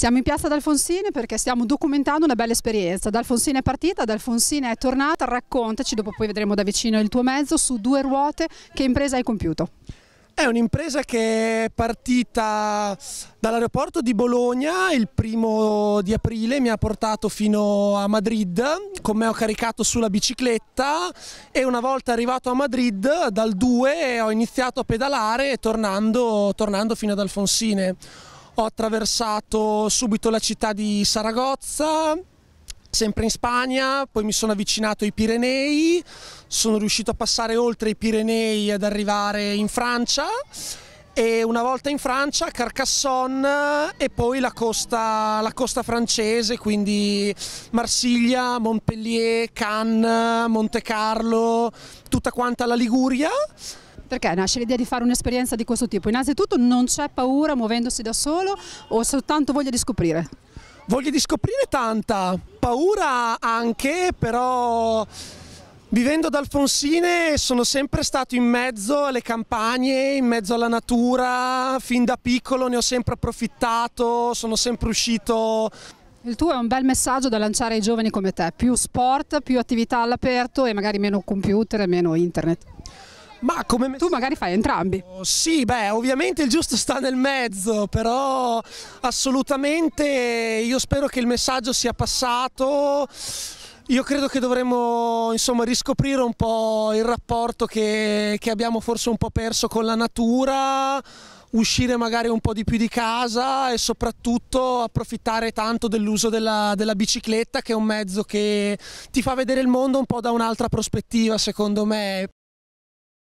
Siamo in piazza D'Alfonsine perché stiamo documentando una bella esperienza. D'Alfonsine è partita, D'Alfonsine è tornata, raccontaci, dopo poi vedremo da vicino il tuo mezzo, su due ruote che impresa hai compiuto. È un'impresa che è partita dall'aeroporto di Bologna il primo di aprile, mi ha portato fino a Madrid, con me ho caricato sulla bicicletta e una volta arrivato a Madrid dal 2 ho iniziato a pedalare tornando, tornando fino ad Alfonsine ho attraversato subito la città di Saragozza, sempre in Spagna, poi mi sono avvicinato ai Pirenei, sono riuscito a passare oltre i Pirenei ad arrivare in Francia e una volta in Francia Carcassonne e poi la costa, la costa francese, quindi Marsiglia, Montpellier, Cannes, Monte Carlo, tutta quanta la Liguria. Perché nasce l'idea di fare un'esperienza di questo tipo? Innanzitutto non c'è paura muovendosi da solo o soltanto voglia di scoprire? Voglia di scoprire tanta, paura anche, però Vivendo ad Alfonsine sono sempre stato in mezzo alle campagne, in mezzo alla natura, fin da piccolo ne ho sempre approfittato, sono sempre uscito. Il tuo è un bel messaggio da lanciare ai giovani come te, più sport, più attività all'aperto e magari meno computer e meno internet. Ma come messaggio... Tu magari fai entrambi. Sì, beh, ovviamente il giusto sta nel mezzo, però assolutamente io spero che il messaggio sia passato. Io credo che dovremmo insomma, riscoprire un po' il rapporto che, che abbiamo forse un po' perso con la natura, uscire magari un po' di più di casa e soprattutto approfittare tanto dell'uso della, della, bicicletta che è un mezzo che ti fa vedere il mondo un po' da un'altra prospettiva secondo me.